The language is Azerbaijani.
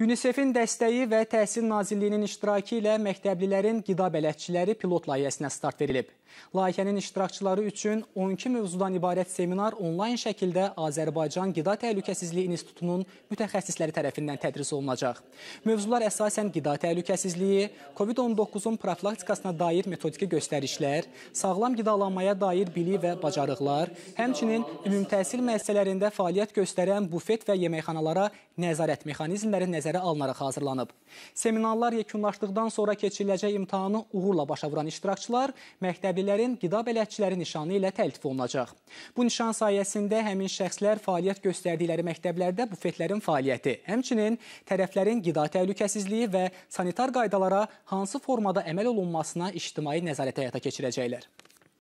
UNICEF-in dəstəyi və Təhsil Nazirliyinin iştirakı ilə məktəblilərin qida bələdçiləri pilot layihəsinə start verilib. Layihənin iştirakçıları üçün 12 mövzudan ibarət seminar onlayn şəkildə Azərbaycan Qida Təhlükəsizliyi İnstitutunun mütəxəssisləri tərəfindən tədris olunacaq. Mövzular əsasən qida təhlükəsizliyi, COVID-19-un profilaktikasına dair metodiki göstərişlər, sağlam qidalanmaya dair bilik və bacarıqlar, həmçinin ümumi təhsil müəssisələrində fəaliyyət göstərən bufet və yeməkxanalara nəzarət mexanizmləri nəzərdə nəzərə alınaraq hazırlanıb. Seminarlar yekunlaşdıqdan sonra keçiriləcək imtahanı uğurla başa vuran iştirakçılar məktəblilərin qida bələdçiləri nişanı ilə təltif olunacaq. Bu nişan sayəsində həmin şəxslər fəaliyyət göstərdikləri məktəblərdə bufetlərin fəaliyyəti, həmçinin tərəflərin qida təhlükəsizliyi və sanitar qaydalara hansı formada əməl olunmasına ictimai nəzarət həyata keçirəcəklər.